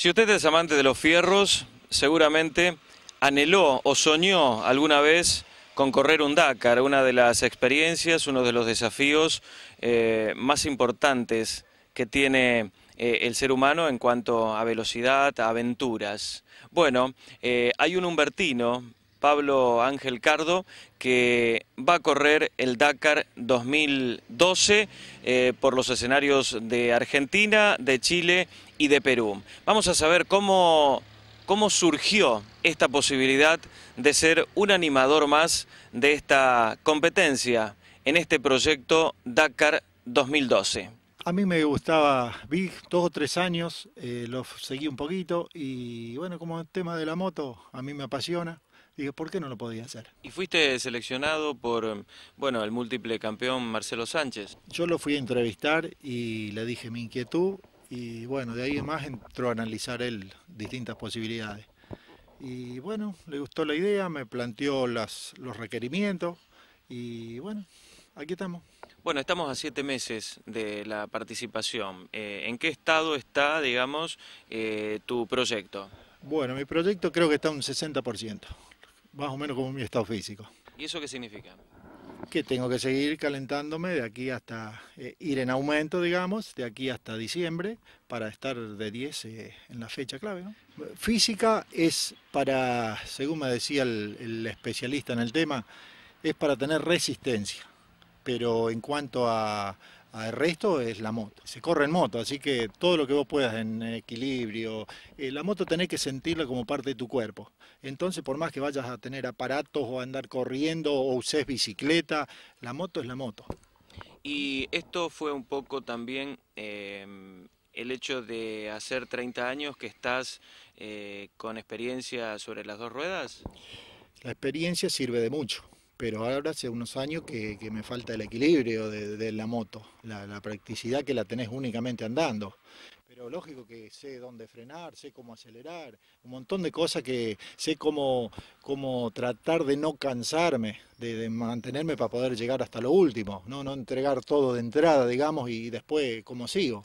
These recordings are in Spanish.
Si usted es amante de los fierros, seguramente anheló o soñó alguna vez con correr un Dakar, una de las experiencias, uno de los desafíos eh, más importantes que tiene eh, el ser humano en cuanto a velocidad, a aventuras. Bueno, eh, hay un Humbertino, Pablo Ángel Cardo, que va a correr el Dakar 2012 por los escenarios de Argentina, de Chile y de Perú. Vamos a saber cómo, cómo surgió esta posibilidad de ser un animador más de esta competencia en este proyecto Dakar 2012. A mí me gustaba Big, dos o tres años, eh, lo seguí un poquito y bueno, como el tema de la moto a mí me apasiona, dije, ¿por qué no lo podía hacer? Y fuiste seleccionado por, bueno, el múltiple campeón Marcelo Sánchez. Yo lo fui a entrevistar y le dije mi inquietud y bueno, de ahí en más entró a analizar él distintas posibilidades. Y bueno, le gustó la idea, me planteó las, los requerimientos y bueno, aquí estamos. Bueno, estamos a siete meses de la participación. Eh, ¿En qué estado está, digamos, eh, tu proyecto? Bueno, mi proyecto creo que está un 60%, más o menos como mi estado físico. ¿Y eso qué significa? que tengo que seguir calentándome de aquí hasta eh, ir en aumento, digamos, de aquí hasta diciembre para estar de 10 eh, en la fecha clave. Física es para, según me decía el especialista en el tema, es para tener resistencia pero en cuanto a, al resto es la moto. Se corre en moto, así que todo lo que vos puedas en equilibrio, eh, la moto tenés que sentirla como parte de tu cuerpo. Entonces, por más que vayas a tener aparatos o a andar corriendo o uses bicicleta, la moto es la moto. Y esto fue un poco también em, el hecho de hacer 30 años que estás eh, con experiencia sobre las dos ruedas. La experiencia sirve de mucho pero ahora hace unos años que, me falta el equilibrio de, la moto, la, practicidad que la tenés únicamente andando. Pero lógico que sé dónde frenar, sé cómo acelerar, un montón de cosas que sé cómo, cómo tratar de no cansarme, de, mantenerme para poder llegar hasta lo último, ¿no? no entregar todo de entrada, digamos, y después cómo sigo.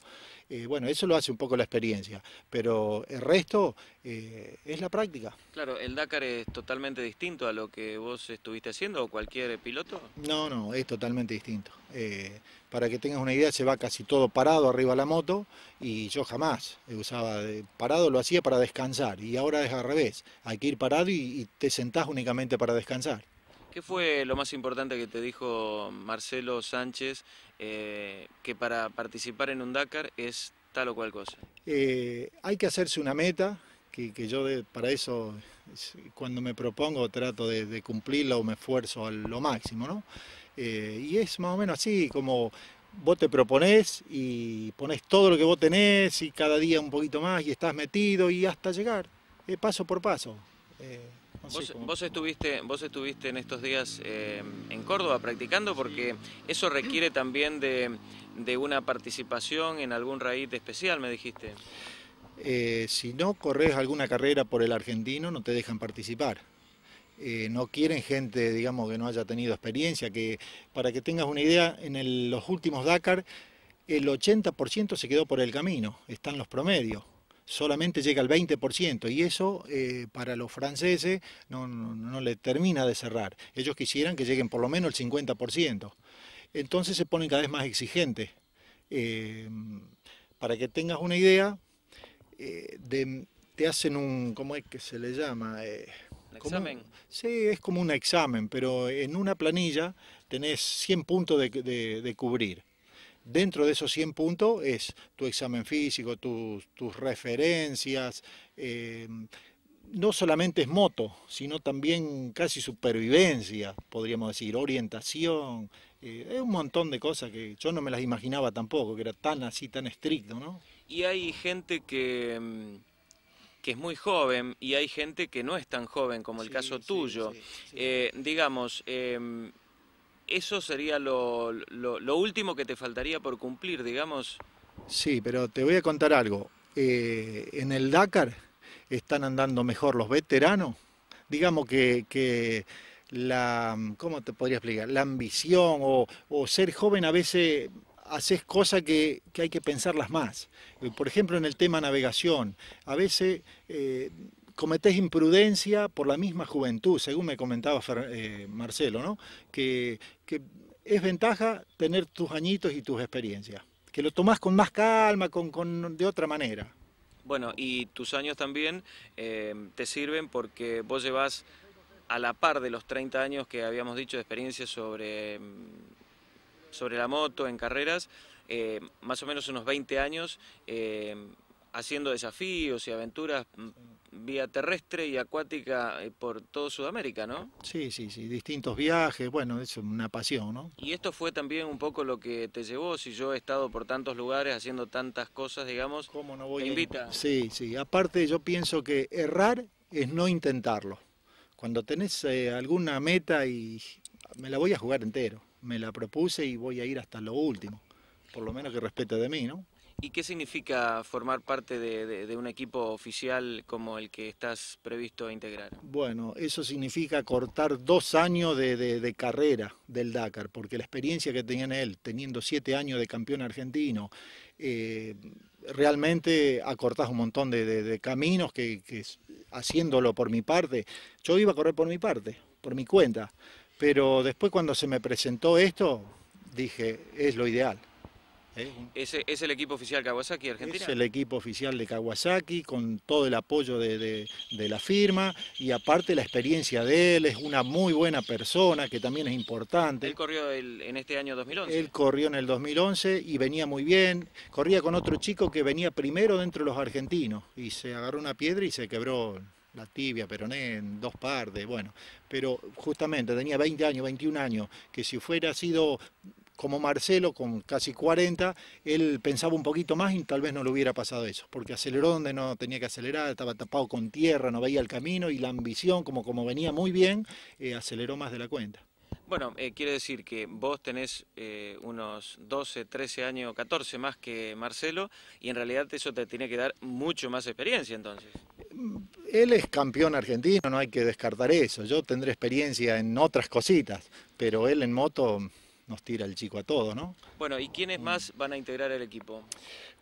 Eh, bueno, eso lo hace un poco la experiencia, pero el resto eh, es la práctica. Claro, ¿el Dakar es totalmente distinto a lo que vos estuviste haciendo o cualquier piloto? No, no, es totalmente distinto. Eh, para que tengas una idea, se va casi todo parado arriba de la moto y yo jamás usaba parado, lo hacía para descansar y ahora es al revés, hay que ir parado y, y te sentás únicamente para descansar. ¿Qué fue lo más importante que te dijo Marcelo Sánchez eh, que para participar en un Dakar es tal o cual cosa? Eh, hay que hacerse una meta, que, yo para eso cuando me propongo trato de, cumplirla o me esfuerzo a lo máximo, ¿no? Eh, y es más o menos así, como vos te propones y pones todo lo que vos tenés y cada día un poquito más y estás metido y hasta llegar, paso por paso. Vos, e- estuviste, vos estuviste en estos días eh, en Córdoba practicando porque eso requiere también de, una participación en algún raíz especial, me dijiste. Eh, si no corres alguna carrera por el argentino, no te dejan participar. Eh, no quieren gente, digamos, que no haya tenido experiencia, que para que tengas una idea, en los últimos Dakar el 80% se quedó por el camino, están los promedios solamente llega al 20% y eso eh, para los franceses no, no, le termina de cerrar. Ellos quisieran que lleguen por lo menos el 50%. Entonces se ponen cada vez más exigentes. Eh, para que tengas una idea, eh, de, te hacen un, ¿cómo es que se le llama? ¿Un examen? sí, es como un examen, pero en una planilla tenés 100 puntos de cubrir dentro de esos 100 puntos es tu examen físico, tus, referencias, eh, no solamente es moto, sino también casi supervivencia, podríamos decir, orientación, eh, un montón de cosas que yo no me las imaginaba tampoco, que era tan así, tan estricto, ¿no? Y hay gente que mm, que es muy joven y hay gente que no es tan joven como el caso tuyo. Eh, digamos, em, eso sería lo, último que te faltaría por cumplir, digamos. Sí, pero te voy a contar algo. Eh, en el Dakar están andando mejor los veteranos. Digamos que, la, ¿cómo te podría explicar? La ambición o, o ser joven a veces haces cosas que, que, hay que pensarlas más. Por ejemplo, en el tema navegación, a veces eh, cometes imprudencia por la misma juventud, según me comentaba eh, Marcelo, ¿no? Que, es ventaja tener tus añitos y tus experiencias, que lo tomás con más calma, con, con de otra manera. Bueno, y tus años también eh, te sirven porque vos llevas a la par de los 30 años que habíamos dicho de experiencia sobre, mm, sobre la moto en carreras, eh, más o menos unos 20 años haciendo desafíos y aventuras mm, vía terrestre y acuática eh, por todo Sudamérica, ¿no? Sí, sí, sí, distintos viajes, bueno, es una pasión, ¿no? Y esto fue también un poco lo que te llevó, si yo he estado por tantos lugares haciendo tantas cosas, digamos, ¿cómo no voy a... invita? Sí, sí, aparte yo pienso que errar es no intentarlo. Cuando tenés eh, alguna meta y me la voy a jugar entero, me la propuse y voy a ir hasta lo último, por lo menos que respete de mí, ¿no? ¿Y qué significa formar parte de, un equipo oficial como el que estás previsto a integrar? Bueno, eso significa cortar dos años de, carrera del Dakar, porque la experiencia que tenía en él, teniendo siete años de campeón argentino, eh, realmente acortás un montón de, caminos que haciéndolo por mi parte, yo iba a correr por mi parte, por mi cuenta, pero después cuando se me presentó esto, dije, es lo ideal. ¿Es, ¿Es, el equipo oficial Kawasaki Argentina? Es el equipo oficial de Kawasaki, con todo el apoyo de, la firma y aparte la experiencia de él, es una muy buena persona que también es importante. Él corrió en este año 2011. Él corrió en el 2011 y venía muy bien, corría con otro chico que venía primero dentro de los argentinos y se agarró una piedra y se quebró la tibia, peroné, en dos partes, bueno, pero justamente tenía 20 años, 21 años, que si fuera sido como Marcelo, con casi 40, él pensaba un poquito más y tal vez no le hubiera pasado eso, porque aceleró donde no tenía que acelerar, estaba tapado con tierra, no veía el camino y la ambición, como, como venía muy bien, eh, aceleró más de la cuenta. Bueno, eh, quiere decir que vos tenés eh, unos 12, 13 años, 14 más que Marcelo, y en realidad eso te tiene que dar mucho más experiencia entonces. Mm, él es campeón argentino, no hay que descartar eso. Yo tendré experiencia en otras cositas, pero él en moto nos tira el chico a todos, ¿no? Bueno, ¿y quiénes mm. más van a integrar el equipo?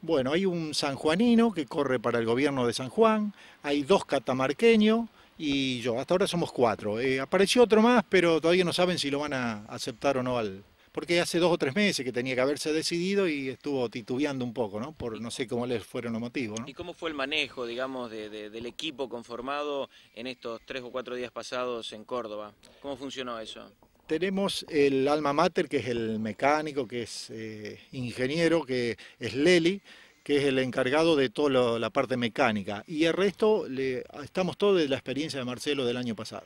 Bueno, hay un sanjuanino que corre para el gobierno de San Juan, hay dos catamarqueños y yo. Hasta ahora somos cuatro. Eh, apareció otro más, pero todavía no saben si lo van a aceptar o no al. Porque hace dos o tres meses que tenía que haberse decidido y estuvo titubeando un poco, ¿no? Por no sé cómo les fueron los motivos, ¿no? ¿Y cómo fue el manejo, digamos, del equipo conformado en estos tres o cuatro días pasados en Córdoba? ¿Cómo funcionó eso? tenemos el alma mater, que es el mecánico, que es eh, ingeniero, que es Leli, que es el encargado de toda la parte mecánica. Y el resto le, estamos todos de la experiencia de Marcelo del año pasado.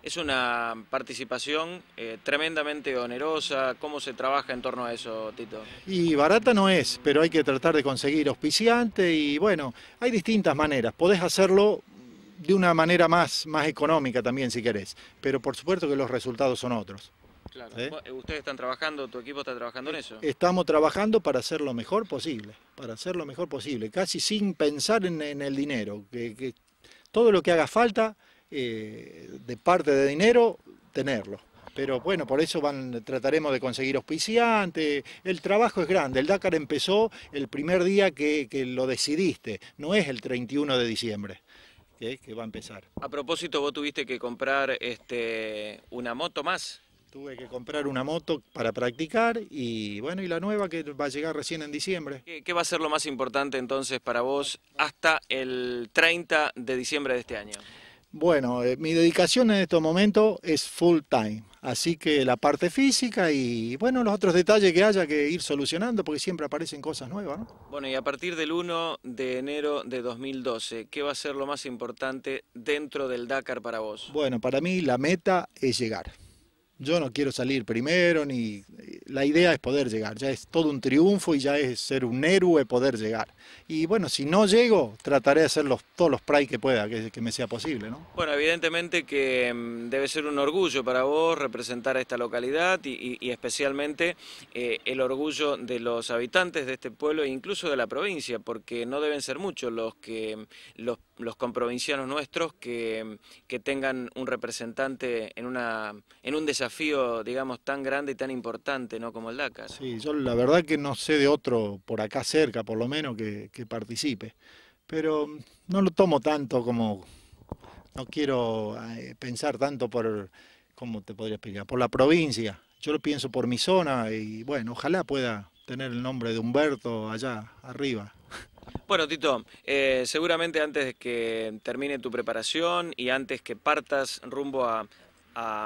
Es una participación eh, tremendamente onerosa. ¿Cómo se trabaja en torno a eso, Tito? Y barata no es, pero hay que tratar de conseguir auspiciante y bueno, hay distintas maneras. Podés hacerlo de una manera más, más económica también, si querés. Pero por supuesto que los resultados son otros. Claro. ¿Eh? Eh, ustedes están trabajando, tu equipo está trabajando en eh, eso. Estamos trabajando para hacer lo mejor posible, para hacer lo mejor posible, casi sin pensar en, el dinero. Que, todo lo que haga falta de parte de dinero, tenerlo. Pero bueno, por eso van, trataremos de conseguir auspiciantes. El trabajo es grande. El Dakar empezó el primer día que, que lo decidiste, no es el 31 de diciembre que, que va a empezar. A propósito, vos tuviste que comprar este, una moto más. Tuve que comprar una moto para practicar y bueno, y la nueva que va a llegar recién en diciembre. ¿Qué, qué va a ser lo más importante entonces para vos hasta el 30 de diciembre de este año? Bueno, eh, mi dedicación en estos momentos es full time, así que la parte física y bueno, los otros detalles que haya que ir solucionando porque siempre aparecen cosas nuevas. Bueno, y a partir del 1 de enero de 2012, ¿qué va a ser lo más importante dentro del Dakar para vos? Bueno, para mí la meta es llegar. Yo no quiero salir primero ni la idea es poder llegar, ya es todo un triunfo y ya es ser un héroe poder llegar. Y bueno, si no llego, trataré de hacer todos los pray que pueda, que, me sea posible. ¿no? Bueno, evidentemente que mm, debe ser un orgullo para vos representar a esta localidad y, especialmente eh, el orgullo de los habitantes de este pueblo e incluso de la provincia, porque no deben ser muchos los que mm, los, comprovincianos nuestros que, mm, que tengan un representante en, una, en un desafío, digamos, tan grande y tan importante ¿no? Como el Dakar. Sí, yo la verdad que no sé de otro por acá cerca, por lo menos, que, participe. Pero mm, no lo tomo tanto como... No quiero eh, pensar tanto por... ¿Cómo te podría explicar? Por la provincia. Yo lo pienso por mi zona y bueno, ojalá pueda tener el nombre de Humberto allá arriba. Bueno, Tito, eh, seguramente antes de que termine tu preparación y antes que partas rumbo a,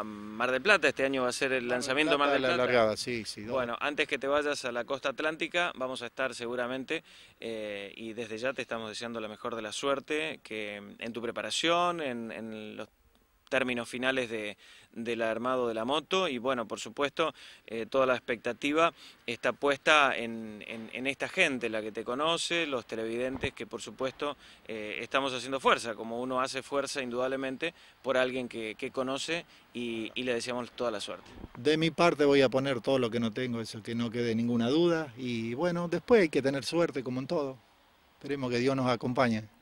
Mar del Plata. Este año va a ser el lanzamiento Mar de Plata. La sí, sí. Bueno, antes que te vayas a la costa atlántica, vamos a estar seguramente eh, y desde ya te estamos deseando la mejor de la suerte, que en tu preparación, en, en los términos finales de, del armado de la moto y bueno, por supuesto, eh, toda la expectativa está puesta en, esta gente, la que te conoce, los televidentes, que por supuesto eh, estamos haciendo fuerza, como uno hace fuerza indudablemente por alguien que, conoce y, y, le deseamos toda la suerte. De mi parte voy a poner todo lo que no tengo, eso que no quede ninguna duda y bueno, después hay que tener suerte como en todo. Esperemos que Dios nos acompañe.